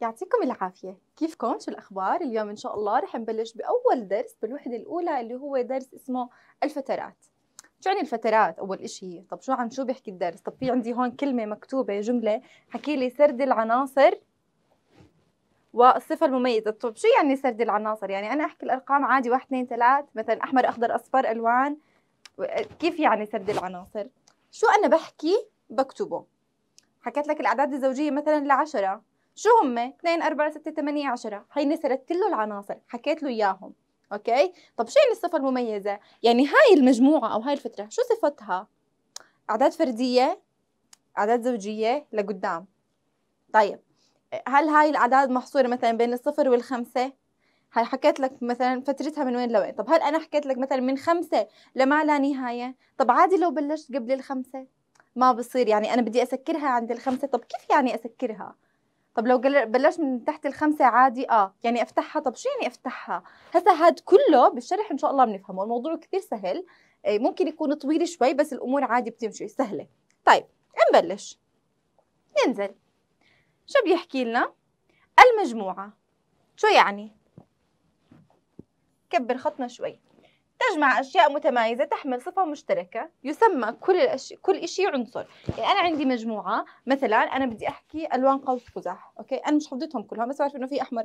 يعطيكم العافية كيفكم شو الأخبار اليوم إن شاء الله رح نبلش بأول درس بالوحدة الأولى اللي هو درس اسمه الفترات شو يعني الفترات أول إشي طب شو عن شو بيحكي الدرس طب في عندي هون كلمة مكتوبة جملة حكي لي سرد العناصر والصفة المميزة طب شو يعني سرد العناصر يعني أنا أحكي الأرقام عادي واحد اثنين ثلاث مثلا أحمر أخضر أصفر ألوان كيف يعني سرد العناصر شو أنا بحكي بكتبه حكيت لك الأعداد الزوجية مثلا لعشرة شو هم 2 4 6 8 10 هي سردت له العناصر حكيت له إياهم اوكي طب شو يعني الصفه المميزه يعني هاي المجموعه او هاي الفتره شو صفتها اعداد فرديه اعداد زوجيه لقدام طيب هل هاي الاعداد محصوره مثلا بين الصفر والخمسه هاي حكيت لك مثلا فترتها من وين لوين طب هل انا حكيت لك مثلا من خمسة لما لا نهاية طب عادي لو بلشت قبل الخمسة ما بصير يعني انا بدي اسكرها عند الخمسه طب كيف يعني اسكرها طب لو بلشت من تحت الخمسة عادي اه يعني افتحها طب شو يعني افتحها هسا هاد كله بالشرح ان شاء الله بنفهمه الموضوع كثير سهل آه، ممكن يكون طويل شوي بس الامور عادي بتمشي سهله طيب نبلش ننزل شو بيحكي لنا المجموعه شو يعني كبر خطنا شوي تجمع أشياء متمايزة تحمل صفة مشتركة يسمى كل الأش... كل شيء عنصر يعني أنا عندي مجموعة مثلا أنا بدي أحكي ألوان قوس قزح أوكي أنا مش حفظتهم كلهم بس بعرف إنه في أحمر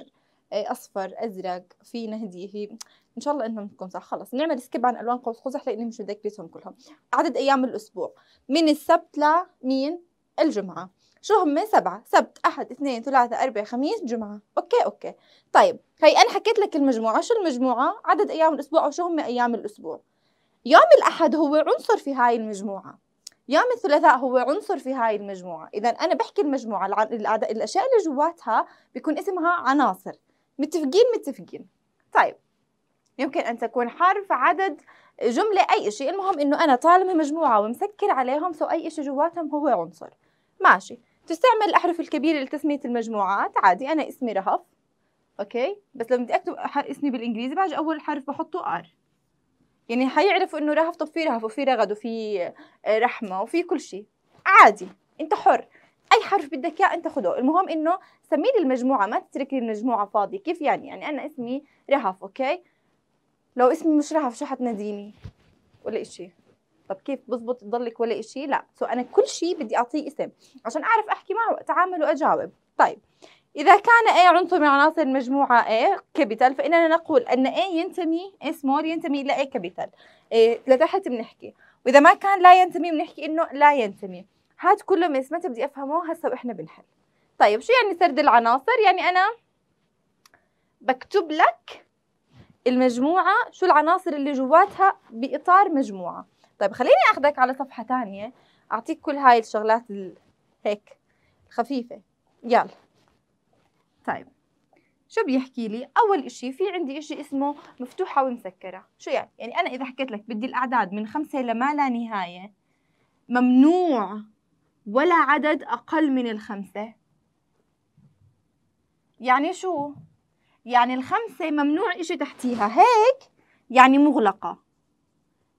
آه، اصفر ازرق في نهدي ان شاء الله انهم تكون صح خلص نعمل سكيب عن الوان قوس قزح لاني مش متذكرتهم كلهم عدد ايام الاسبوع من السبت لمين الجمعه شو هم سبعة سبت أحد اثنين ثلاثة أربعة خميس جمعة أوكي أوكي طيب هي أنا حكيت لك المجموعة شو المجموعة عدد أيام الأسبوع وشو هم أيام الأسبوع يوم الأحد هو عنصر في هاي المجموعة يوم الثلاثاء هو عنصر في هاي المجموعة إذا أنا بحكي المجموعة الأشياء اللي جواتها بيكون اسمها عناصر متفقين متفقين طيب يمكن أن تكون حرف عدد جملة أي شيء المهم إنه أنا طالما مجموعة ومسكر عليهم سو أي شيء جواتهم هو عنصر ماشي تستعمل الأحرف الكبيرة لتسمية المجموعات عادي أنا اسمي رهف أوكي بس لما بدي أكتب اسمي بالإنجليزي بعد أول حرف بحطه آر يعني حيعرفوا إنه رهف طب في رهف وفي رغد وفي آه، رحمة وفي كل شيء عادي أنت حر اي حرف بدك اياه انت خده المهم انه سمي لي المجموعه ما تتركي المجموعه فاضيه كيف يعني يعني انا اسمي رهف اوكي لو اسمي مش رهف شو حتناديني ولا اشي طب كيف بزبط يضلك ولا شيء لا سو انا كل شيء بدي اعطيه اسم عشان اعرف احكي معه اتعامل واجاوب طيب إذا كان A عنصر من عناصر المجموعة A كابيتال فإننا نقول أن A ينتمي اسمور ينتمي إلى A كابيتال إيه لتحت بنحكي وإذا ما كان لا ينتمي بنحكي إنه لا ينتمي هاد كله من متى بدي أفهمه هسا وإحنا بنحل طيب شو يعني سرد العناصر يعني أنا بكتب لك المجموعة شو العناصر اللي جواتها بإطار مجموعة طيب خليني اخذك على صفحه ثانيه اعطيك كل هاي الشغلات هيك خفيفه يلا طيب شو بيحكي لي اول إشي في عندي إشي اسمه مفتوحه ومسكره شو يعني يعني انا اذا حكيت لك بدي الاعداد من خمسة لما لا نهايه ممنوع ولا عدد اقل من الخمسه يعني شو يعني الخمسه ممنوع إشي تحتيها هيك يعني مغلقه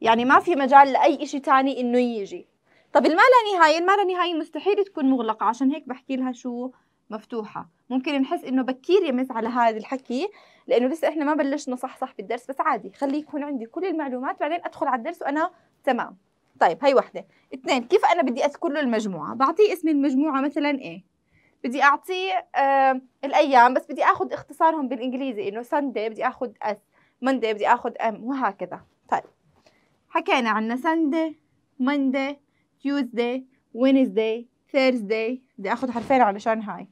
يعني ما في مجال لأي شيء تاني إنه يجي طب الما لا نهاية الما لا نهاية مستحيل تكون مغلقة عشان هيك بحكي لها شو مفتوحة ممكن نحس إنه بكير يمس على هذا الحكي لأنه لسه إحنا ما بلشنا صح صح بالدرس بس عادي خليه يكون عندي كل المعلومات بعدين أدخل على الدرس وأنا تمام طيب هي وحدة اثنين كيف أنا بدي أذكر له المجموعة بعطيه اسم المجموعة مثلا إيه بدي أعطيه آه الأيام بس بدي أخذ اختصارهم بالإنجليزي إنه ساندي بدي أخذ أس مندي بدي أخذ أم وهكذا حكينا عنا Sunday Monday Tuesday Wednesday Thursday بدي اخد حرفين علشان هاي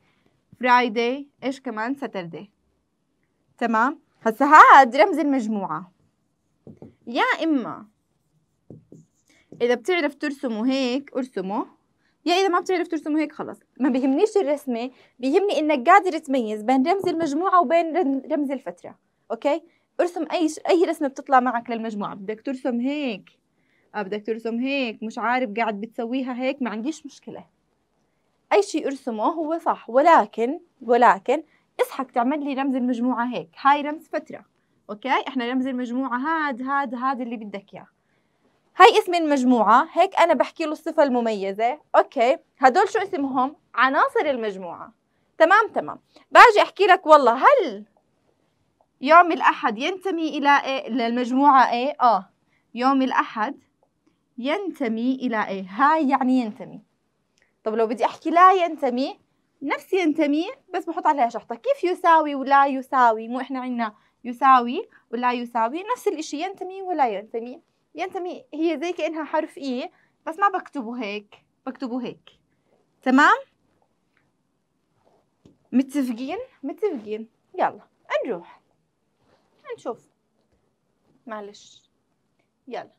Friday ايش كمان Saturday تمام هسا هاد رمز المجموعة يا إما إذا بتعرف ترسمه هيك ارسمه يا إذا ما بتعرف ترسمه هيك خلص ما بيهمنيش الرسمة بيهمني إنك قادر تميز بين رمز المجموعة وبين رمز الفترة أوكي ارسم اي ش... اي رسمه بتطلع معك للمجموعه بدك ترسم هيك اه بدك ترسم هيك مش عارف قاعد بتسويها هيك ما عنديش مشكله اي شيء ارسمه هو صح ولكن ولكن اسحك تعمل لي رمز المجموعه هيك هاي رمز فتره اوكي احنا رمز المجموعه هاد هاد هاد اللي بدك اياه هاي اسم المجموعة هيك أنا بحكي له الصفة المميزة أوكي هدول شو اسمهم عناصر المجموعة تمام تمام باجي أحكي لك والله هل يوم الأحد ينتمي إلى إيه؟ للمجموعة إيه؟ آه يوم الأحد ينتمي إلى إيه؟ هاي يعني ينتمي طب لو بدي أحكي لا ينتمي نفس ينتمي بس بحط عليها شحطة كيف يساوي ولا يساوي مو إحنا عنا يساوي ولا يساوي نفس الإشي ينتمي ولا ينتمي ينتمي هي زي كأنها حرف إي بس ما بكتبه هيك بكتبه هيك تمام متفقين متفقين يلا نروح نشوف معلش يلا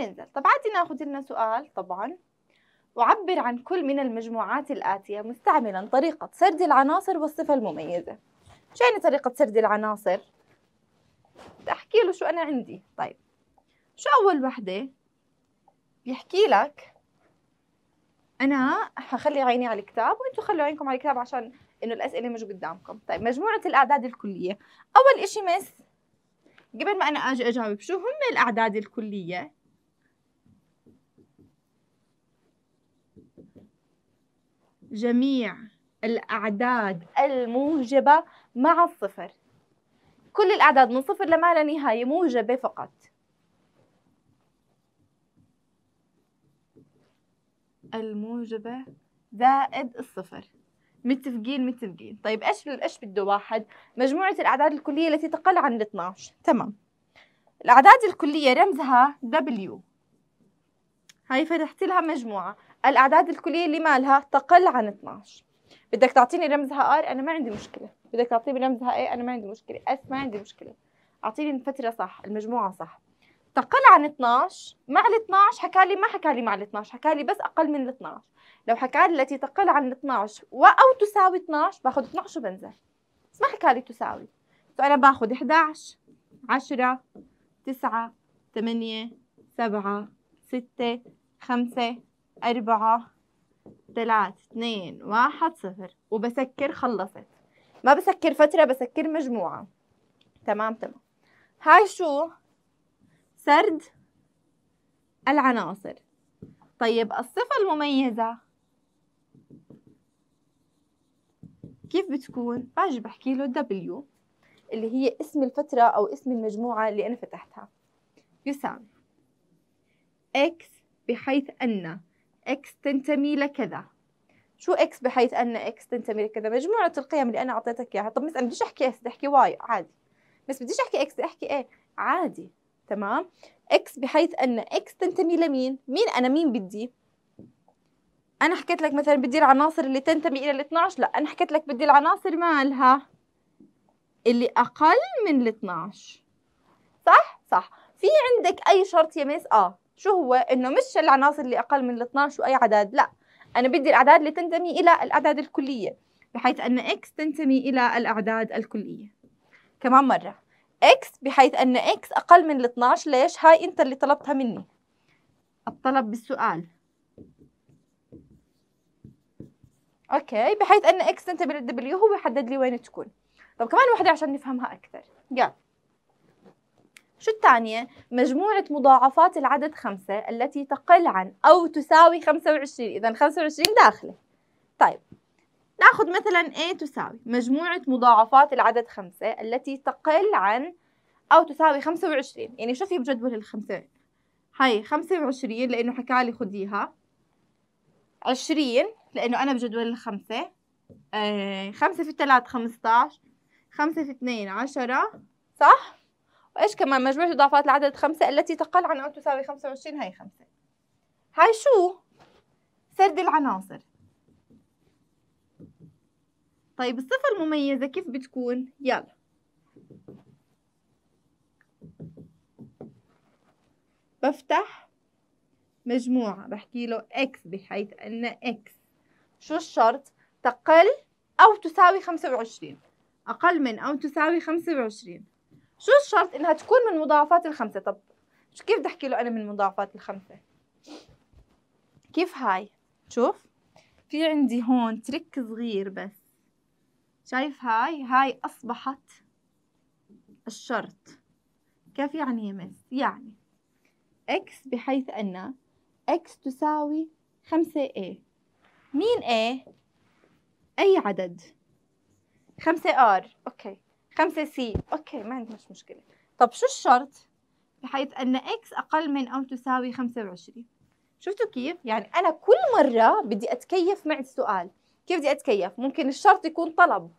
ننزل طب عادي ناخذ لنا سؤال طبعا وعبر عن كل من المجموعات الآتية مستعملا طريقة سرد العناصر والصفة المميزة شو يعني طريقة سرد العناصر؟ بدي أحكي له شو أنا عندي طيب شو أول وحدة؟ بيحكي لك أنا حخلي عيني على الكتاب وأنتوا خلوا عينكم على الكتاب عشان انه الاسئله مش قدامكم طيب مجموعه الاعداد الكليه اول شيء مس قبل ما انا اجي اجاوب شو هم الاعداد الكليه جميع الاعداد الموجبه مع الصفر كل الاعداد من صفر لما لا نهايه موجبه فقط الموجبة زائد الصفر متفقين متفقين طيب ايش ايش بده واحد مجموعه الاعداد الكليه التي تقل عن 12 تمام الاعداد الكليه رمزها W هاي فتحت لها مجموعه الاعداد الكليه اللي مالها تقل عن 12 بدك تعطيني رمزها R انا ما عندي مشكله بدك تعطيني رمزها A انا ما عندي مشكله S ما عندي مشكله اعطيني الفتره صح المجموعه صح تقل عن 12 مع ال 12 حكى لي ما حكى لي مع ال 12 حكى لي بس اقل من ال 12 لو حكى لي التي تقل عن ال 12 و او تساوي 12 باخذ 12 وبنزل بس ما حكى لي تساوي فانا باخذ 11 10 9 8 7 6 5 4 3 2 1 0 وبسكر خلصت ما بسكر فترة بسكر مجموعة تمام تمام هاي شو سرد العناصر طيب الصفة المميزة كيف بتكون؟ باجي بحكي له W اللي هي اسم الفترة أو اسم المجموعة اللي أنا فتحتها يسام X بحيث أن X تنتمي لكذا شو X بحيث أن X تنتمي لكذا مجموعة القيم اللي أنا أعطيتك إياها طب مثلا بديش أحكي S بدي أحكي Y عادي بس بديش أحكي X بدي أحكي A عادي تمام اكس بحيث ان اكس تنتمي لمين مين انا مين بدي انا حكيت لك مثلا بدي العناصر اللي تنتمي الى ال 12 لا انا حكيت لك بدي العناصر مالها اللي اقل من ال 12 صح صح في عندك اي شرط يا ميس اه شو هو انه مش العناصر اللي اقل من ال 12 واي عدد لا انا بدي الاعداد اللي تنتمي الى الاعداد الكليه بحيث ان اكس تنتمي الى الاعداد الكليه كمان مره اكس بحيث ان اكس اقل من ال 12 ليش هاي انت اللي طلبتها مني الطلب بالسؤال اوكي بحيث ان اكس انت من الدبليو هو يحدد لي وين تكون طب كمان وحده عشان نفهمها اكثر يلا شو الثانية؟ مجموعة مضاعفات العدد خمسة التي تقل عن أو تساوي 25 إذا 25 داخلة طيب ناخذ مثلا A تساوي مجموعة مضاعفات العدد خمسة التي تقل عن أو تساوي خمسة وعشرين يعني شوفي بجدول الخمسة هاي خمسة وعشرين لأنه حكالي خديها عشرين لأنه أنا بجدول الخمسة آه خمسة في ثلاث خمسطاش خمسة في اثنين عشرة صح؟ وإيش كمان مجموعة مضاعفات العدد خمسة التي تقل عن أو تساوي خمسة وعشرين هاي خمسة هاي شو؟ سرد العناصر طيب الصفة المميزة كيف بتكون يلا بفتح مجموعة بحكي له x بحيث أن x شو الشرط تقل أو تساوي خمسة وعشرين أقل من أو تساوي خمسة وعشرين شو الشرط إنها تكون من مضاعفات الخمسة طب كيف بدي أحكي له أنا من مضاعفات الخمسة كيف هاي شوف في عندي هون تريك صغير بس شايف هاي هاي أصبحت الشرط كيف يعني يا مس يعني اكس بحيث أن اكس تساوي 5a مين اي أي عدد 5 r أوكي 5 c أوكي ما عندي مش مشكلة طب شو الشرط بحيث أن اكس أقل من أو تساوي 25 شفتوا كيف؟ يعني أنا كل مرة بدي أتكيف مع السؤال كيف بدي أتكيف؟ ممكن الشرط يكون طلب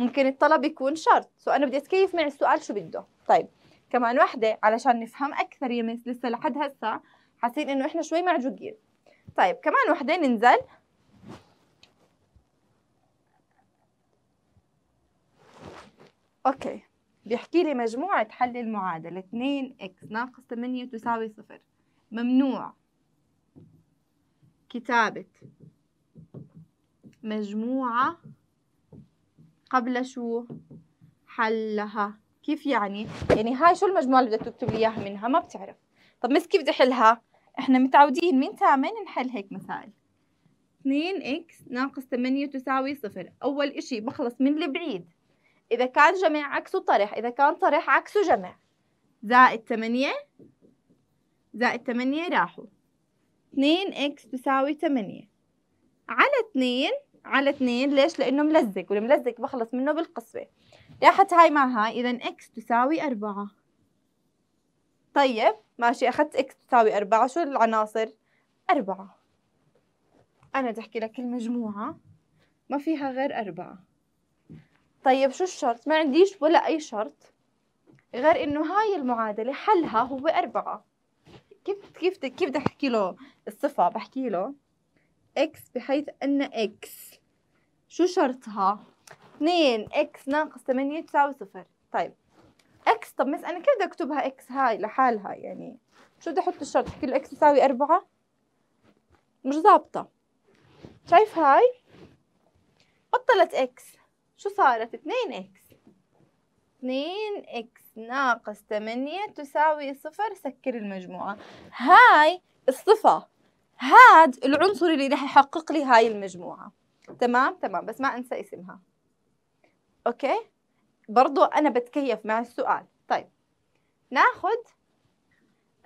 ممكن الطلب يكون شرط سو انا بدي اتكيف مع السؤال شو بده طيب كمان وحده علشان نفهم اكثر يا مس لسه لحد هسه حاسين انه احنا شوي معجوقين طيب كمان وحده ننزل اوكي بيحكي لي مجموعة حل المعادلة 2x ناقص 8 تساوي صفر ممنوع كتابة مجموعة قبل شو حلها كيف يعني يعني هاي شو المجموعة اللي بدك تكتب لي اياها منها ما بتعرف طب مس كيف بدي احلها احنا متعودين من ثامن نحل هيك مسائل اكس ناقص 8 تساوي صفر اول اشي بخلص من البعيد اذا كان جمع عكسه طرح اذا كان طرح عكسه جمع زائد 8 زائد 8 راحوا 2 اكس تساوي 8 على 2 على اثنين ليش لانه ملزق والملزق بخلص منه بالقصبه راحت هاي مع هاي اذا اكس تساوي أربعة طيب ماشي اخذت اكس تساوي أربعة شو العناصر أربعة انا بدي احكي لك المجموعه ما فيها غير أربعة طيب شو الشرط ما عنديش ولا اي شرط غير انه هاي المعادله حلها هو أربعة كيف كيف كيف بدي احكي له الصفه بحكي له اكس بحيث ان اكس شو شرطها؟ 2 اكس ناقص 8 تساوي صفر طيب اكس طب مس انا كيف بدي اكتبها اكس هاي لحالها يعني شو بدي احط الشرط احكي له اكس تساوي 4 مش ظابطه شايف هاي بطلت اكس شو صارت 2 اكس 2 اكس ناقص 8 تساوي صفر سكر المجموعة هاي الصفة هاد العنصر اللي رح يحقق لي هاي المجموعة تمام تمام بس ما انسى اسمها اوكي برضو انا بتكيف مع السؤال طيب ناخذ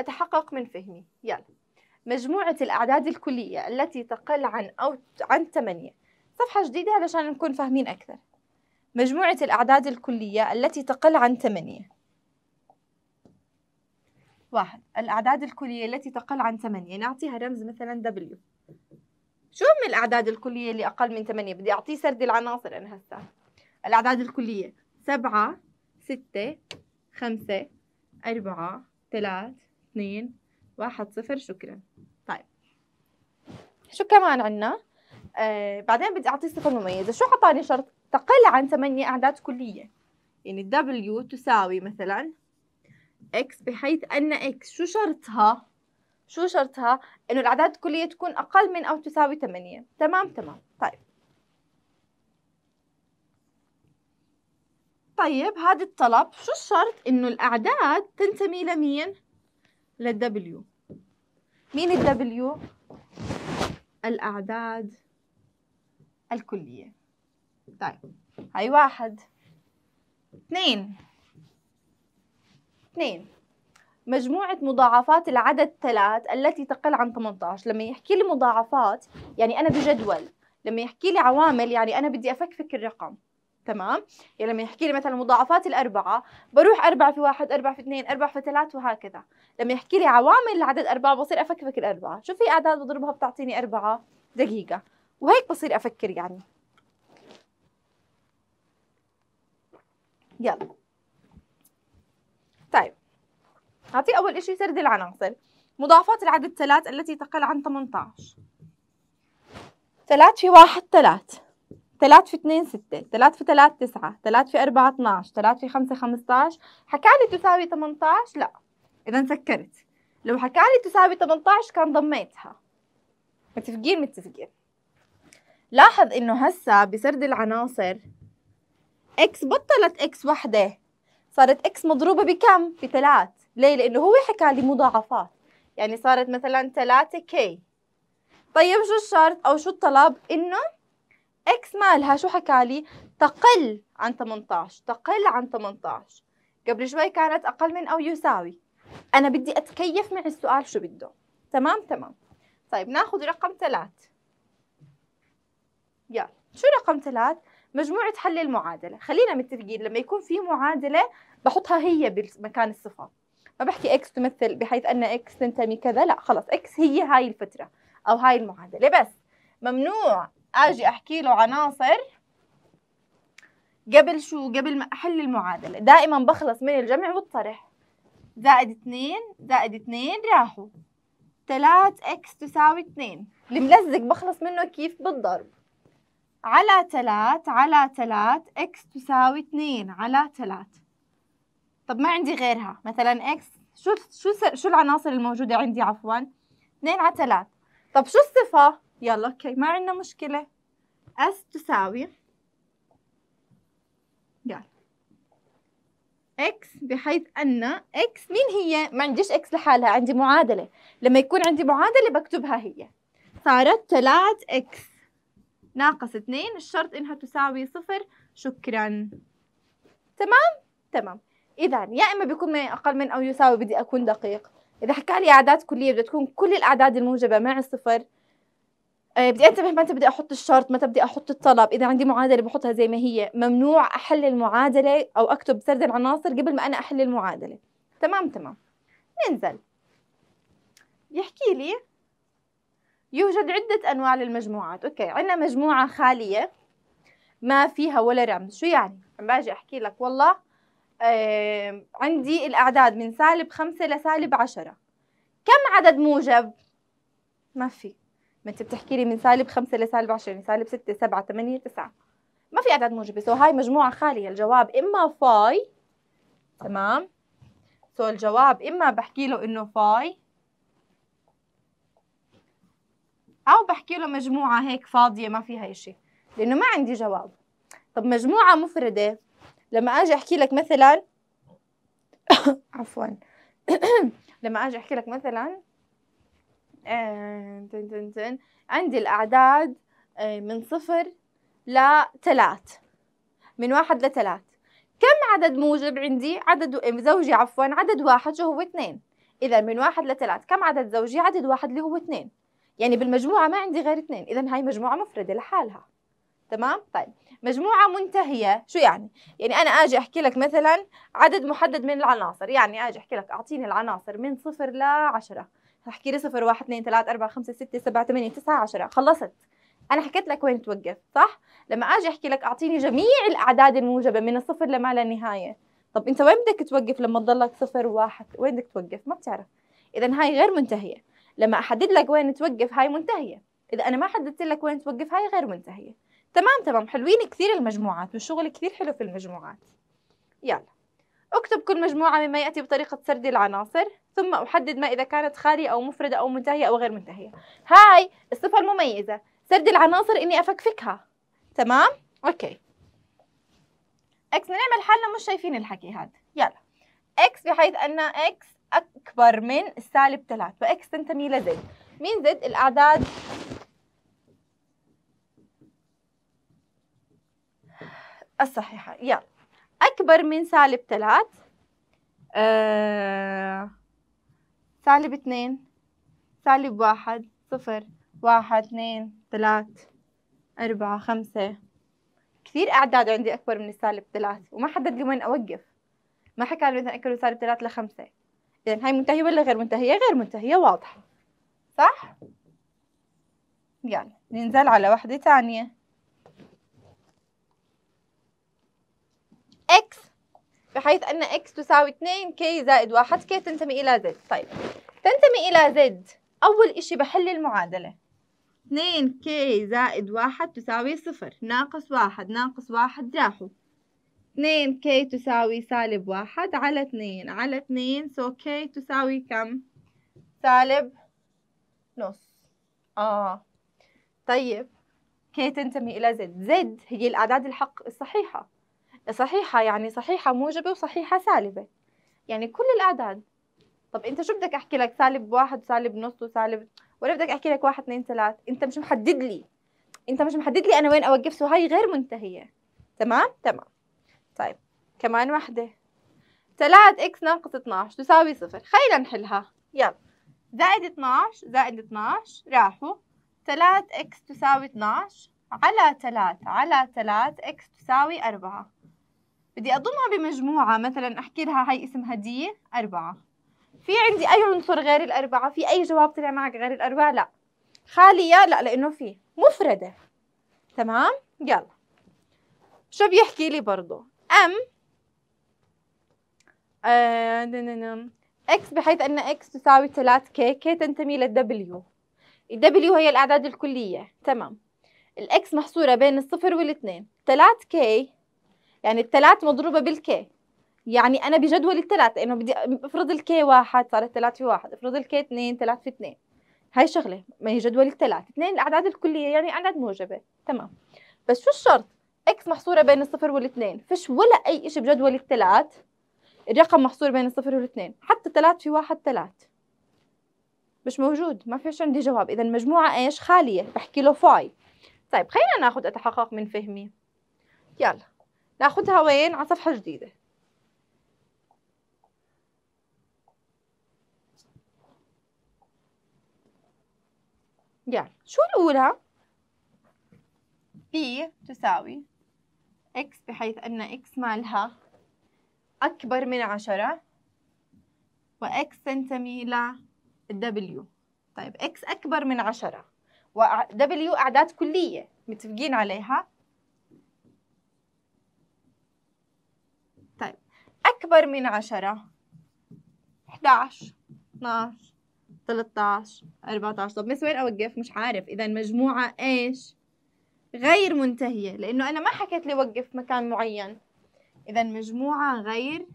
اتحقق من فهمي يلا مجموعة الأعداد الكلية التي تقل عن أو عن 8 صفحة جديدة علشان نكون فاهمين أكثر مجموعة الأعداد الكلية التي تقل عن 8 واحد الأعداد الكلية التي تقل عن 8 نعطيها رمز مثلا W شو هم الاعداد الكليه اللي اقل من 8 بدي اعطيه سرد العناصر انا هسه الاعداد الكليه 7 6 5 4 3 2 1 0 شكرا طيب شو كمان عندنا آه بعدين بدي اعطيه صفه مميزه شو اعطاني شرط تقل عن 8 اعداد كليه يعني W تساوي مثلا X بحيث ان X شو شرطها شو شرطها انه الاعداد الكليه تكون اقل من او تساوي 8 تمام تمام طيب طيب هذا الطلب شو الشرط انه الاعداد تنتمي لمين للدبليو مين الدبليو الاعداد الكليه طيب هاي واحد اثنين اثنين مجموعة مضاعفات العدد ثلاث التي تقل عن 18 لما يحكي لي مضاعفات يعني أنا بجدول لما يحكي لي عوامل يعني أنا بدي أفكفك الرقم تمام يعني لما يحكي لي مثلا مضاعفات الأربعة بروح أربعة في واحد أربعة في اثنين أربعة في ثلاث وهكذا لما يحكي لي عوامل العدد أربعة بصير أفكفك الأربعة شو في أعداد بضربها بتعطيني أربعة دقيقة وهيك بصير أفكر يعني يلا طيب أعطي أول إشي سرد العناصر مضافات العدد ثلاث التي تقل عن 18 ثلاث في واحد ثلاث ثلاث في اثنين ستة ثلاث في ثلاث تسعة ثلاث في أربعة 12 ثلاث في خمسة 15 حكالي تساوي 18 لا إذا سكرت لو حكالي تساوي 18 كان ضميتها متفقين متفقين لاحظ إنه هسا بسرد العناصر إكس بطلت إكس وحدة صارت إكس مضروبة بكم؟ بثلاث ليه؟ لأنه هو حكى لي مضاعفات يعني صارت مثلا 3 كي طيب شو الشرط أو شو الطلب؟ إنه اكس مالها شو حكى لي؟ تقل عن 18 تقل عن 18 قبل شوي كانت أقل من أو يساوي أنا بدي أتكيف مع السؤال شو بده تمام تمام طيب ناخذ رقم ثلاث يلا شو رقم ثلاث؟ مجموعة حل المعادلة خلينا متفقين لما يكون في معادلة بحطها هي بمكان الصفات ما بحكي اكس تمثل بحيث ان اكس تنتمي كذا لا خلص اكس هي هاي الفتره او هاي المعادله بس ممنوع اجي احكي له عناصر قبل شو قبل ما احل المعادله دائما بخلص من الجمع والطرح زائد 2 زائد 2 راحوا 3 اكس تساوي 2 الملزق بخلص منه كيف بالضرب على 3 على 3 اكس تساوي 2 على 3 طب ما عندي غيرها مثلا اكس شو شو شو العناصر الموجوده عندي عفوا 2 على 3 طب شو الصفه يلا اوكي ما عندنا مشكله اس تساوي يلا اكس بحيث ان اكس مين هي ما عنديش اكس لحالها عندي معادله لما يكون عندي معادله بكتبها هي صارت 3 اكس ناقص 2 الشرط انها تساوي صفر شكرا تمام تمام اذا يا اما بيكون من اقل من او يساوي بدي اكون دقيق اذا حكى لي اعداد كليه بدها تكون كل الاعداد الموجبه مع الصفر آه، بدي انتبه متى بدي احط الشرط متى بدي احط الطلب اذا عندي معادله بحطها زي ما هي ممنوع احل المعادله او اكتب سرد العناصر قبل ما انا احل المعادله تمام تمام ننزل يحكي لي يوجد عدة أنواع للمجموعات أوكي عندنا مجموعة خالية ما فيها ولا رمز شو يعني؟ عم باجي أحكي لك والله آه، عندي الأعداد من سالب خمسة لسالب عشرة كم عدد موجب؟ ما في ما انت بتحكي لي من سالب خمسة لسالب عشرة يعني سالب ستة سبعة ثمانية تسعة ما في أعداد موجبة سو هاي مجموعة خالية الجواب إما فاي تمام سو الجواب إما بحكي له إنه فاي أو بحكي له مجموعة هيك فاضية ما فيها إشي لأنه ما عندي جواب طب مجموعة مفردة لما اجي احكي لك مثلا عفوا لما اجي احكي لك مثلا آه، تن تن تن عندي الاعداد آه، من صفر لثلاث من واحد لثلاث كم عدد موجب عندي عدد زوجي عفوا عدد واحد شو هو اثنين اذا من واحد لثلاث كم عدد زوجي عدد واحد اللي هو اثنين يعني بالمجموعه ما عندي غير اثنين اذا هاي مجموعه مفرده لحالها تمام طيب مجموعة منتهية شو يعني؟ يعني أنا أجي أحكي لك مثلا عدد محدد من العناصر يعني أجي أحكي لك أعطيني العناصر من صفر لعشرة احكي لي صفر واحد اثنين ثلاثة أربعة خمسة ستة سبعة ثمانية تسعة عشرة خلصت أنا حكيت لك وين توقف صح؟ لما أجي أحكي لك أعطيني جميع الأعداد الموجبة من الصفر لما لا نهاية طب أنت وين بدك توقف لما تضلك صفر واحد وين بدك توقف؟ ما بتعرف إذا هاي غير منتهية لما أحدد لك وين توقف هاي منتهية إذا أنا ما حددت لك وين توقف هاي غير منتهية تمام تمام حلوين كثير المجموعات والشغل كثير حلو في المجموعات يلا اكتب كل مجموعة مما يأتي بطريقة سرد العناصر ثم أحدد ما إذا كانت خالية أو مفردة أو منتهية أو غير منتهية هاي الصفة المميزة سرد العناصر إني أفكفكها تمام؟ أوكي إكس بنعمل حالنا مش شايفين الحكي هذا يلا إكس بحيث أن إكس أكبر من السالب 3 فإكس تنتمي لزد مين زد؟ الأعداد الصحيحة يلا أكبر من سالب ثلاث آه، سالب اثنين سالب واحد صفر واحد اثنين ثلاث أربعة خمسة كثير أعداد عندي أكبر من السالب ثلاث وما حدد لي وين أوقف ما حكى لي مثلا أكبر من سالب ثلاث لخمسة يعني هاي منتهية ولا غير منتهية غير منتهية واضحة صح؟ يلا يعني ننزل على وحدة ثانية X بحيث ان X تساوي 2 K زائد 1 K تنتمي الى زد طيب تنتمي الى زد اول اشي بحل المعادله 2 K زائد 1 تساوي صفر ناقص واحد ناقص واحد راحوا 2 K تساوي سالب واحد على 2 على 2 سو K تساوي كم سالب نص اه طيب كي تنتمي الى زد زد هي الاعداد الحق الصحيحه صحيحة يعني صحيحة موجبة وصحيحة سالبة يعني كل الأعداد طب أنت شو بدك أحكي لك سالب واحد وسالب نص وسالب ولا بدك أحكي لك واحد اثنين ثلاث أنت مش محدد لي أنت مش محدد لي أنا وين أوقف سو هاي غير منتهية تمام تمام طيب كمان واحدة 3 إكس ناقص 12 تساوي صفر خلينا نحلها يلا زائد 12 زائد 12 راحوا 3 إكس تساوي 12 على 3 على 3 إكس تساوي 4 بدي أضمها بمجموعة مثلا أحكي لها هاي اسمها دي أربعة في عندي أي عنصر غير الأربعة في أي جواب طلع معك غير الأربعة لا خالية لا لأنه في مفردة تمام يلا شو بيحكي لي برضه أم اكس آه، بحيث ان اكس تساوي 3 كي كي تنتمي للدبليو الدبليو هي الاعداد الكليه تمام الاكس محصوره بين الصفر والاثنين 3 كي يعني الثلاث مضروبه بالكي يعني انا بجدول الثلاث انه بدي افرض الكي واحد صارت ثلاث في واحد افرض الكي اثنين ثلاث في اثنين هاي شغله ما هي جدول الثلاث اثنين الاعداد الكليه يعني اعداد موجبه تمام بس شو الشرط اكس محصوره بين الصفر والاثنين فيش ولا اي شيء بجدول الثلاث الرقم محصور بين الصفر والاثنين حتى ثلاث في واحد ثلاث مش موجود ما فيش عندي جواب اذا المجموعه ايش خاليه بحكي له فاي طيب خلينا ناخذ اتحقق من فهمي يلا ناخذها وين على صفحه جديده يعني شو الأولى؟ بي تساوي إكس بحيث أن إكس مالها أكبر من عشرة وإكس تنتمي ل W طيب إكس أكبر من عشرة و W أعداد كلية متفقين عليها أكبر من عشرة 11 12 13 14 طب مس وين أوقف مش عارف إذا مجموعة إيش غير منتهية لأنه أنا ما حكيت لي وقف مكان معين إذا مجموعة غير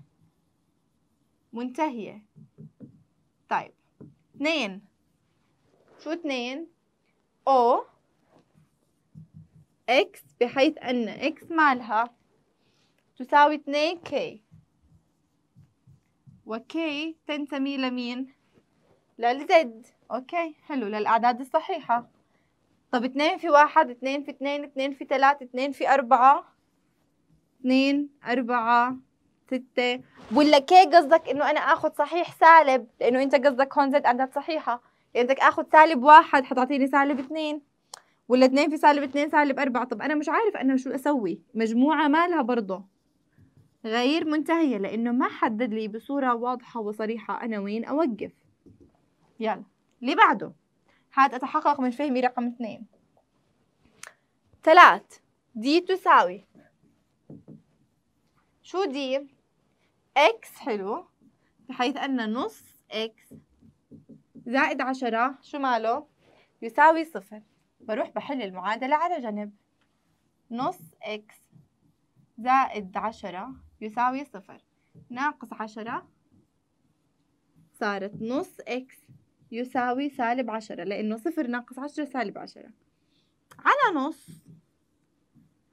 منتهية طيب اثنين شو اثنين أو إكس بحيث أن إكس مالها تساوي 2 كي وكي تنتمي لمين؟ للزد أوكي حلو للأعداد الصحيحة طب اثنين في واحد اثنين في اثنين اثنين في ثلاثة اثنين في أربعة اثنين أربعة ستة ولا كي قصدك إنه أنا آخذ صحيح سالب لأنه أنت قصدك هون زد أعداد صحيحة يعني بدك آخذ سالب واحد حتعطيني سالب اثنين ولا اثنين في سالب اثنين سالب أربعة طب أنا مش عارف أنا شو أسوي مجموعة مالها برضه غير منتهية لأنه ما حدد لي بصورة واضحة وصريحة أنا وين أوقف يلا اللي بعده هات أتحقق من فهمي رقم اثنين ثلاث دي تساوي شو دي؟ اكس حلو بحيث أن نص اكس زائد عشرة شو ماله؟ يساوي صفر بروح بحل المعادلة على جنب نص اكس زائد عشرة يساوي صفر ناقص عشرة صارت نص إكس يساوي سالب عشرة لأنه صفر ناقص عشرة سالب عشرة على نص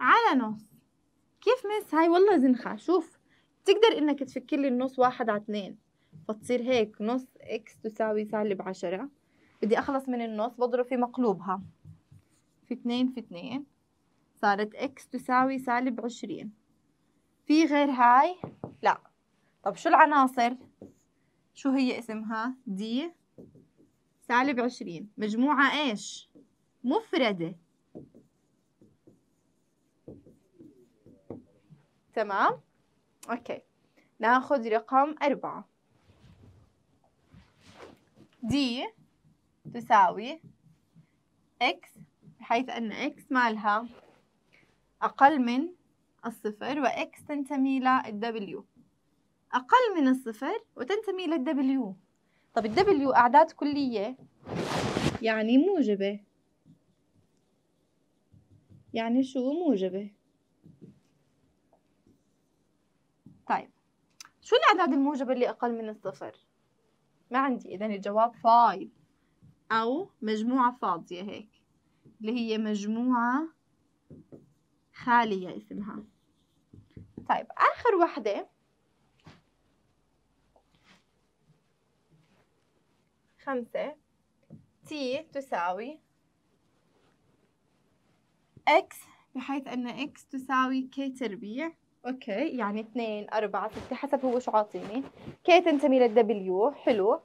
على نص كيف مس هاي والله زنخة شوف تقدر إنك تفكر لي النص واحد على اثنين فتصير هيك نص إكس تساوي سالب عشرة بدي أخلص من النص بضرب في مقلوبها في اثنين في اثنين صارت إكس تساوي سالب عشرين في غير هاي لا طب شو العناصر شو هي اسمها دي سالب عشرين مجموعة ايش مفردة تمام اوكي ناخذ رقم أربعة دي تساوي اكس بحيث أن اكس مالها أقل من الصفر وإكس تنتمي w أقل من الصفر وتنتمي w طب ال w أعداد كلية يعني موجبة يعني شو موجبة طيب شو الأعداد الموجبة اللي أقل من الصفر ما عندي إذا الجواب 5 أو مجموعة فاضية هيك اللي هي مجموعة خالية اسمها طيب اخر وحده خمسة تي تساوي اكس بحيث ان اكس تساوي كي تربيع اوكي يعني اثنين اربعة ستة حسب هو شو عاطيني كي تنتمي للدبليو حلو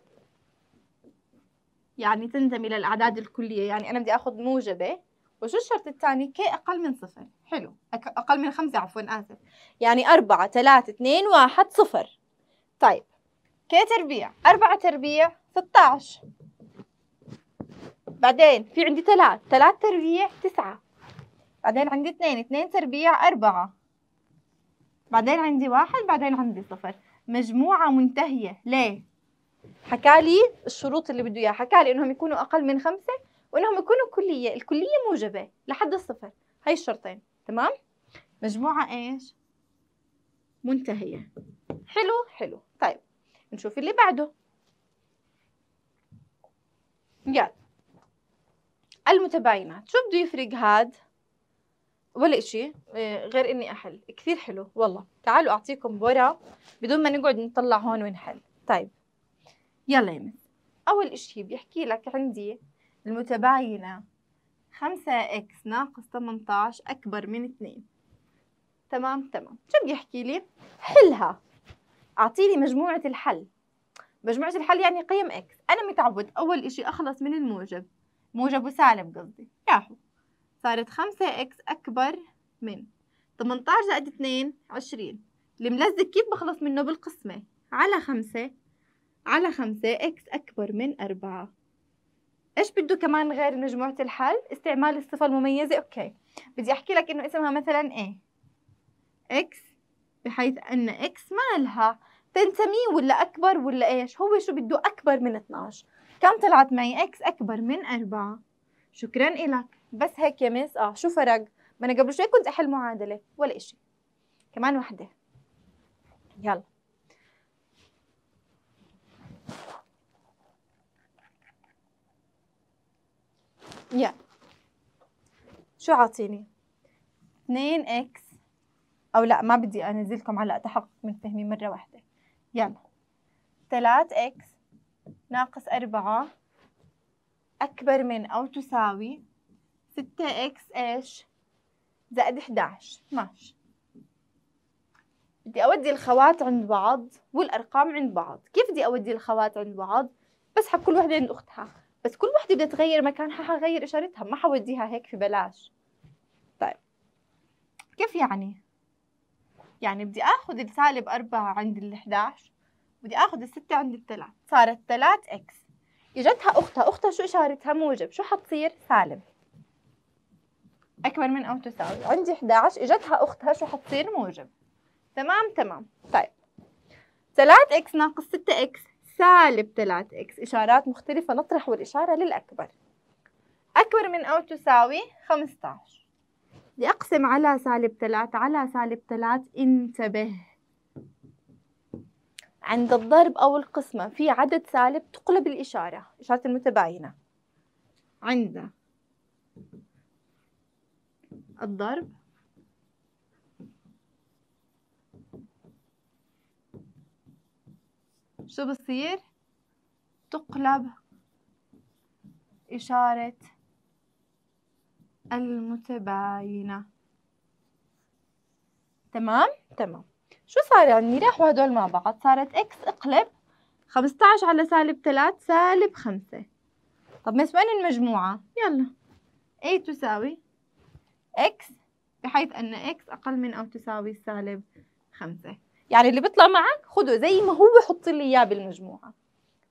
يعني تنتمي للاعداد الكلية يعني انا بدي اخذ موجبة وشو الشرط الثاني كي أقل من صفر حلو أقل من خمسة عفوا آسف يعني أربعة ثلاثة اثنين واحد صفر طيب كي تربيع أربعة تربيع 16 بعدين في عندي ثلاث ثلاث تربيع تسعة بعدين عندي اثنين اثنين تربيع أربعة بعدين عندي واحد بعدين عندي صفر مجموعة منتهية ليه؟ حكالي الشروط اللي بده إياها حكالي إنهم يكونوا أقل من خمسة وانهم يكونوا كليه الكليه موجبه لحد الصفر هاي الشرطين تمام مجموعه ايش منتهيه حلو حلو طيب نشوف اللي بعده يلا المتباينات شو بده يفرق هاد ولا إشي إيه، غير إني أحل كثير حلو والله تعالوا أعطيكم ورا بدون ما نقعد نطلع هون ونحل طيب يلا يا مس أول إشي بيحكي لك عندي المتباينة خمسة إكس ناقص 18 أكبر من 2 تمام تمام شو بيحكي لي حلها أعطيني مجموعة الحل مجموعة الحل يعني قيم إكس أنا متعود أول إشي أخلص من الموجب موجب وسالب قصدي راحوا صارت خمسة إكس أكبر من 18 زائد 2 20 الملزق كيف بخلص منه بالقسمة على خمسة على خمسة إكس أكبر من أربعة ايش بده كمان غير مجموعه الحل استعمال الصفه المميزه اوكي بدي احكي لك انه اسمها مثلا ايه اكس بحيث ان اكس مالها تنتمي ولا اكبر ولا ايش هو شو بده اكبر من 12 كم طلعت معي اكس اكبر من 4 شكرا لك بس هيك يا مس اه شو فرق ما انا قبل شوي كنت احل معادله ولا اشي كمان وحده يلا يا شو عاطيني؟ 2 اكس او لا ما بدي انزلكم على تحقق من فهمي مره واحده يلا 3 اكس ناقص 4 اكبر من او تساوي 6 اكس ايش زائد 11 ماشي بدي اودي الخوات عند بعض والارقام عند بعض كيف بدي اودي الخوات عند بعض بسحب كل وحده عند اختها بس كل وحده بدها تغير مكانها حغير اشارتها ما حوديها هيك في بلاش طيب كيف يعني يعني بدي اخذ السالب أربعة عند ال11 بدي اخذ الستة عند الثلاث صارت 3 اكس اجتها اختها اختها شو اشارتها موجب شو حتصير سالب اكبر من او تساوي عندي 11 اجتها اختها شو حتصير موجب تمام تمام طيب 3 اكس ناقص 6 اكس سالب 3 اكس إشارات مختلفة نطرح الاشارة للأكبر أكبر من أو تساوي 15 بدي أقسم على سالب 3 على سالب 3 انتبه عند الضرب أو القسمة في عدد سالب تقلب الإشارة إشارة المتباينة عند الضرب شو بصير تقلب إشارة المتباينة تمام تمام شو صار عندي راحوا هدول مع بعض صارت إكس اقلب 15 على سالب 3 سالب 5 طب بس وين المجموعة يلا أي تساوي إكس بحيث أن إكس أقل من أو تساوي سالب 5 يعني اللي بيطلع معك خده زي ما هو حط لي اياه بالمجموعه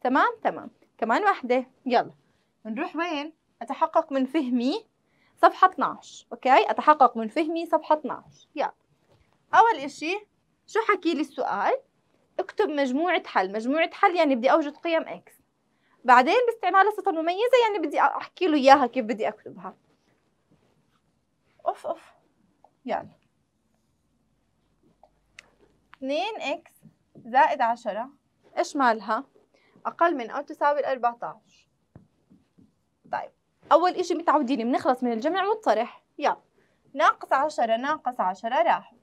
تمام تمام كمان واحده يلا نروح وين اتحقق من فهمي صفحه 12 اوكي اتحقق من فهمي صفحه 12 يلا اول اشي شو حكي لي السؤال اكتب مجموعه حل مجموعه حل يعني بدي اوجد قيم اكس بعدين باستعمال الصفه المميزه يعني بدي احكي له اياها كيف بدي اكتبها اوف اوف يلا 2x زائد 10 ايش مالها؟ أقل من أو تساوي ال 14 طيب أول إشي متعودين بنخلص من الجمع والطرح يلا ناقص 10 ناقص 10 راح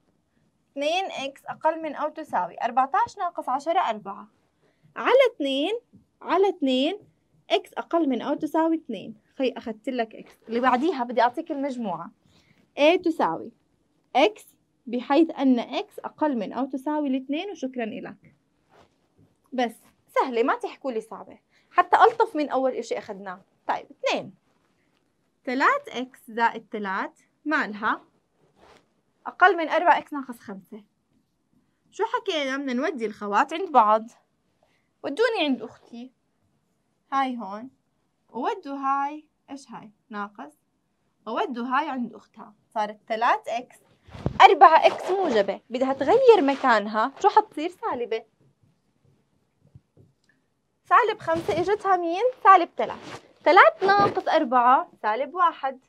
2x أقل من أو تساوي 14 ناقص 10 4 على 2 على 2 اكس أقل من أو تساوي 2 خي أخذت لك اكس اللي بعديها بدي أعطيك المجموعة a تساوي اكس بحيث أن x أقل من أو تساوي الاثنين وشكرا لك بس سهلة ما تحكوا لي صعبة حتى ألطف من أول إشي أخذناه طيب اثنين 3x زائد 3 مالها أقل من 4x ناقص خمسة شو حكينا بدنا نودي الخوات عند بعض ودوني عند أختي هاي هون وودوا هاي إيش هاي ناقص وودوا هاي عند أختها صارت 3x أربعة إكس موجبة بدها تغير مكانها شو حتصير سالبة؟ سالب خمسة إجتها مين؟ سالب ثلاث ثلاث ناقص أربعة سالب واحد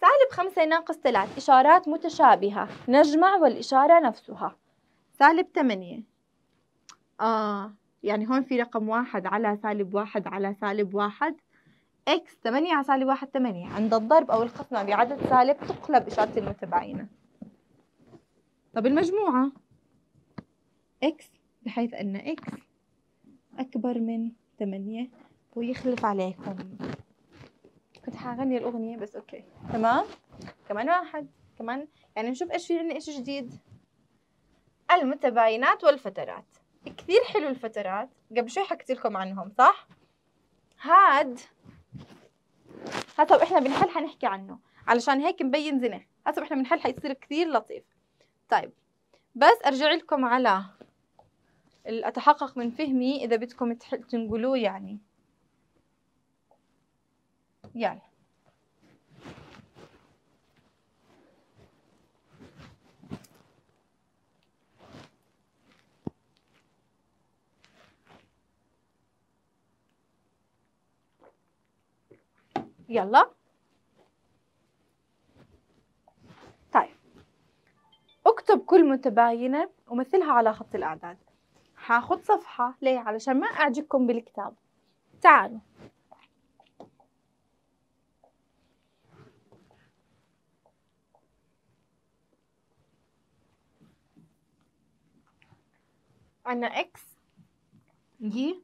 سالب خمسة ناقص ثلاث إشارات متشابهة نجمع والإشارة نفسها سالب ثمانية آه يعني هون في رقم واحد على سالب واحد على سالب واحد إكس ثمانية على سالب واحد ثمانية عند الضرب أو القسمة بعدد سالب تقلب إشارة المتباينة طب المجموعة x بحيث أن x أكبر من 8 ويخلف عليكم كنت حغني الأغنية بس أوكي تمام كمان واحد كمان يعني نشوف إيش في عندنا إيش جديد المتباينات والفترات كثير حلو الفترات قبل شوي حكيت لكم عنهم صح هاد هسا احنا بنحل حنحكي عنه علشان هيك مبين زنا هسا احنا بنحل حيصير كثير لطيف طيب بس ارجع لكم على اتحقق من فهمي اذا بدكم تنقلوه يعني يلا يلا اكتب كل متباينة ومثلها على خط الأعداد حاخد صفحة ليه؟ علشان ما أعجبكم بالكتاب تعالوا عنا اكس ي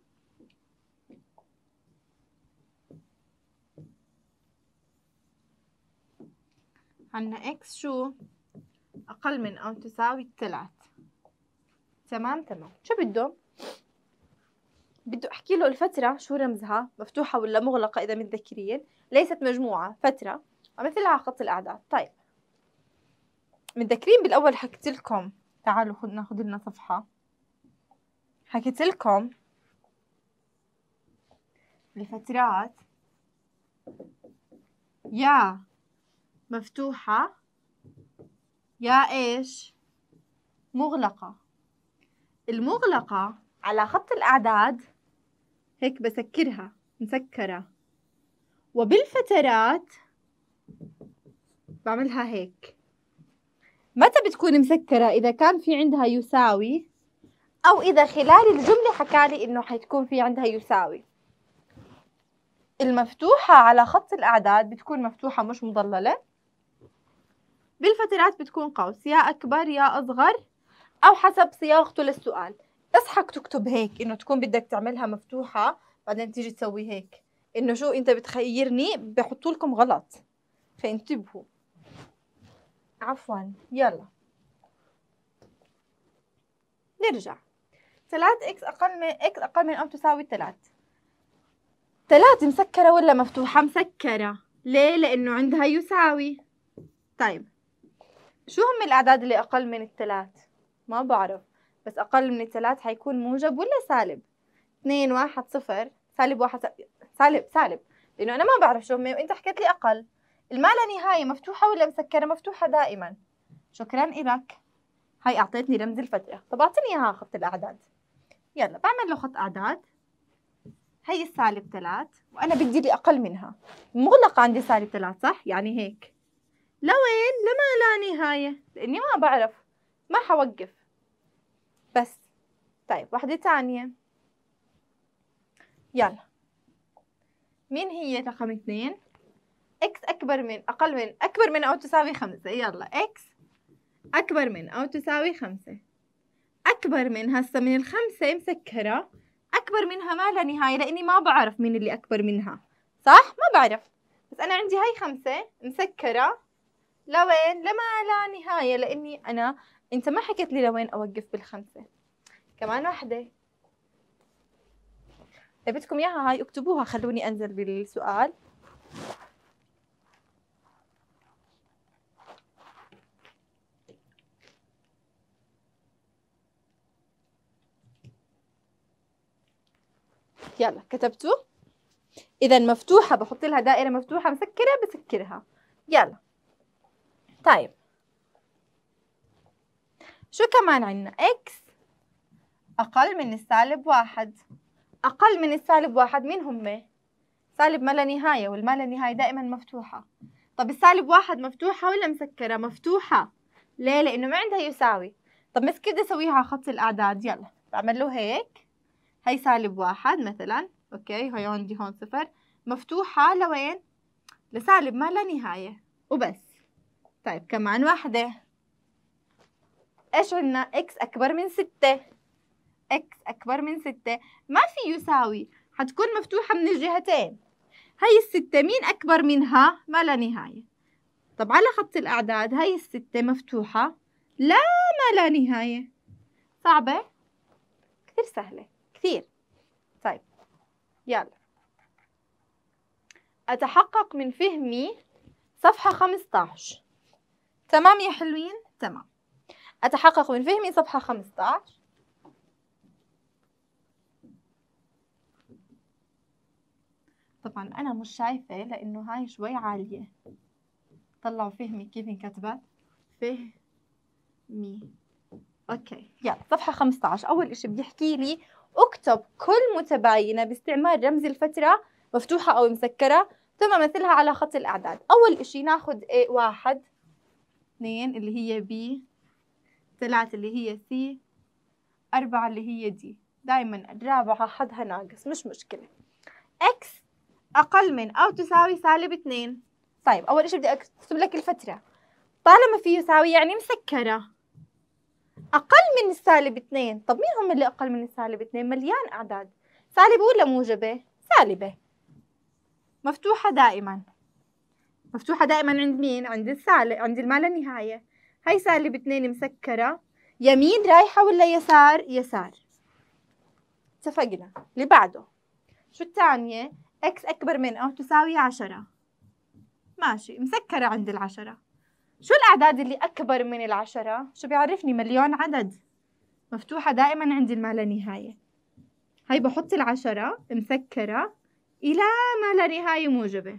عنا اكس شو أقل من أو تساوي ثلاث تمام تمام شو بده؟ بده أحكي له الفترة شو رمزها مفتوحة ولا مغلقة إذا متذكرين ليست مجموعة فترة على خط الأعداد طيب متذكرين بالأول حكيت لكم تعالوا خد ناخد لنا صفحة حكيت لكم الفترات يا مفتوحة يا إيش مغلقة المغلقة على خط الأعداد هيك بسكرها مسكرة وبالفترات بعملها هيك متى بتكون مسكرة إذا كان في عندها يساوي أو إذا خلال الجملة حكالي إنه حتكون في عندها يساوي المفتوحة على خط الأعداد بتكون مفتوحة مش مضللة بالفترات بتكون قوس يا أكبر يا أصغر أو حسب صياغته للسؤال اصحك تكتب هيك إنه تكون بدك تعملها مفتوحة بعدين تيجي تسوي هيك إنه شو أنت بتخيرني بحطوا لكم غلط فانتبهوا عفوا يلا نرجع 3 اكس اقل من اكس اقل من او تساوي 3 3 مسكره ولا مفتوحه مسكره ليه لانه عندها يساوي طيب شو هم الأعداد اللي أقل من الثلاث؟ ما بعرف بس أقل من الثلاث حيكون موجب ولا سالب؟ اثنين واحد صفر سالب واحد سالب سالب لأنه أنا ما بعرف شو هم وأنت حكيت لي أقل الما لا نهاية مفتوحة ولا مسكرة مفتوحة دائما شكرا إلك هاي أعطيتني رمز الفترة طب أعطيني إياها خط الأعداد يلا بعمل له خط أعداد هي السالب ثلاث وأنا بدي لي أقل منها مغلقة عندي سالب ثلاث صح؟ يعني هيك لوين إيه؟ لما لا نهاية لأني ما بعرف ما حوقف بس طيب واحدة تانية يلا مين هي رقم اثنين اكس أكبر من أقل من أكبر من أو تساوي خمسة يلا اكس أكبر من أو تساوي خمسة أكبر من هسه من الخمسة مسكرة أكبر منها ما لا نهاية لأني ما بعرف مين اللي أكبر منها صح؟ ما بعرف بس أنا عندي هاي خمسة مسكرة لوين لما لا نهاية لأني أنا أنت ما حكيت لي لوين أوقف بالخمسة كمان واحدة بدكم إياها هاي اكتبوها خلوني أنزل بالسؤال يلا كتبتوا إذا مفتوحة بحط لها دائرة مفتوحة مسكرة بسكرها يلا طيب شو كمان عندنا اكس اقل من السالب واحد اقل من السالب واحد مين هم سالب ما لا نهايه والما لا نهايه دائما مفتوحه طب السالب واحد مفتوحه ولا مسكره مفتوحه ليه لانه ما عندها يساوي طب مس كده اسويها على خط الاعداد يلا بعمل له هيك هي سالب واحد مثلا اوكي هي عندي هون صفر مفتوحه لوين لسالب ما لا نهايه وبس طيب كمان واحدة ايش عنا اكس اكبر من ستة اكس اكبر من ستة ما في يساوي حتكون مفتوحة من الجهتين هاي الستة مين اكبر منها ما لا نهاية طب على خط الاعداد هاي الستة مفتوحة لا ما لا نهاية صعبة كثير سهلة كثير طيب يلا أتحقق من فهمي صفحة 15 تمام يا حلوين تمام أتحقق من فهمي صفحة 15 طبعا أنا مش شايفة لأنه هاي شوي عالية طلعوا فهمي كيف انكتبت فهمي أوكي يلا صفحة 15 أول إشي بيحكي لي اكتب كل متباينة باستعمال رمز الفترة مفتوحة أو مسكرة ثم مثلها على خط الأعداد أول إشي ناخد A واحد اثنين اللي هي بي ثلاثة اللي هي سي أربعة اللي هي دي دايما الرابعة حدها ناقص مش مشكلة إكس أقل من أو تساوي سالب اثنين طيب أول إشي بدي أكتب لك الفترة طالما في يساوي يعني مسكرة أقل من السالب اثنين طب مين هم اللي أقل من السالب اثنين مليان أعداد سالبة ولا موجبة سالبة مفتوحة دائما مفتوحة دائما عند مين؟ عند السالة عند الما لا نهاية هاي سالب اثنين مسكرة يمين رايحة ولا يسار؟ يسار اتفقنا اللي بعده شو الثانية؟ اكس أكبر من أو تساوي عشرة ماشي مسكرة عند العشرة شو الأعداد اللي أكبر من العشرة؟ شو بيعرفني مليون عدد مفتوحة دائما عند الما لا نهاية هاي بحط العشرة مسكرة إلى ما لا نهاية موجبة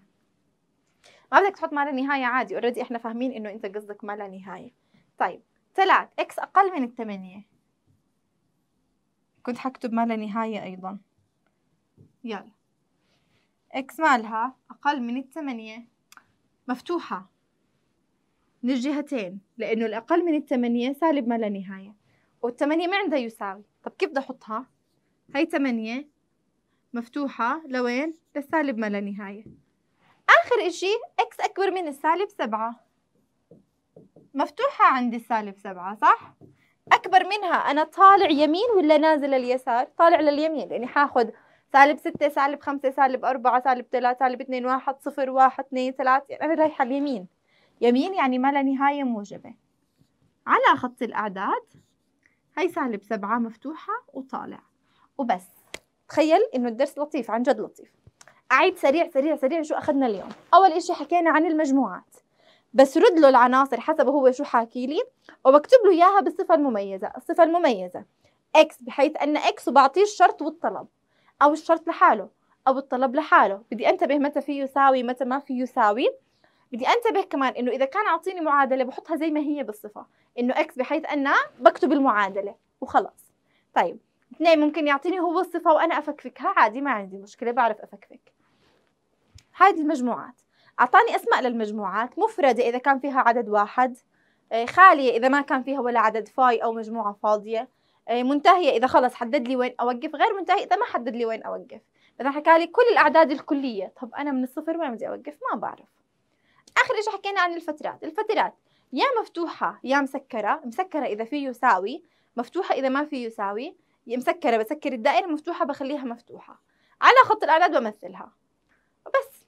ما بدك تحط ما لا نهايه عادي اوريدي احنا فاهمين انه انت قصدك ما لا نهايه طيب ثلاث اكس اقل من الثمانية كنت حكتب ما لا نهايه ايضا يلا اكس مالها اقل من الثمانية مفتوحه من الجهتين لانه الاقل من الثمانية سالب ما لا نهايه والثمانية ما عندها يساوي طب كيف بدي احطها هاي ثمانية مفتوحة لوين لسالب ما لا نهايه آخر إشي إكس أكبر من السالب سبعة مفتوحة عندي السالب سبعة صح؟ أكبر منها أنا طالع يمين ولا نازل اليسار؟ طالع لليمين لأني يعني حاخد سالب ستة سالب خمسة سالب أربعة سالب ثلاثة سالب اثنين واحد صفر واحد اثنين ثلاثة يعني أنا رايحة اليمين يمين يعني ما لا نهاية موجبة على خط الأعداد هي سالب سبعة مفتوحة وطالع وبس تخيل إنه الدرس لطيف عن جد لطيف اعيد سريع سريع سريع شو اخذنا اليوم اول إشي حكينا عن المجموعات بسرد له العناصر حسب هو شو حاكي لي وبكتب له اياها بالصفه المميزه الصفه المميزه اكس بحيث ان اكس وبعطيه الشرط والطلب او الشرط لحاله او الطلب لحاله بدي انتبه متى فيه يساوي متى ما فيه يساوي بدي انتبه كمان انه اذا كان عطيني معادله بحطها زي ما هي بالصفه انه اكس بحيث ان بكتب المعادله وخلاص طيب اثنين ممكن يعطيني هو الصفه وانا افكفكها عادي ما عندي مشكله بعرف افكفك هذه المجموعات أعطاني أسماء للمجموعات مفردة إذا كان فيها عدد واحد آه، خالية إذا ما كان فيها ولا عدد فاي أو مجموعة فاضية آه، منتهية إذا خلص حدد لي وين أوقف غير منتهية إذا ما حدد لي وين أوقف إذا حكى لي كل الأعداد الكلية طب أنا من الصفر وين بدي أوقف ما بعرف آخر شيء حكينا عن الفترات الفترات يا مفتوحة يا مسكرة مسكرة إذا في يساوي مفتوحة إذا ما في يساوي مسكرة بسكر الدائرة مفتوحة بخليها مفتوحة على خط الأعداد بمثلها وبس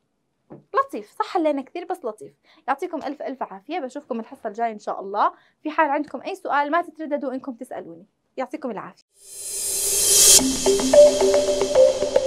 لطيف صح لنا كثير بس لطيف يعطيكم ألف ألف عافية بشوفكم الحصة الجاية إن شاء الله في حال عندكم أي سؤال ما تترددوا إنكم تسألوني يعطيكم العافية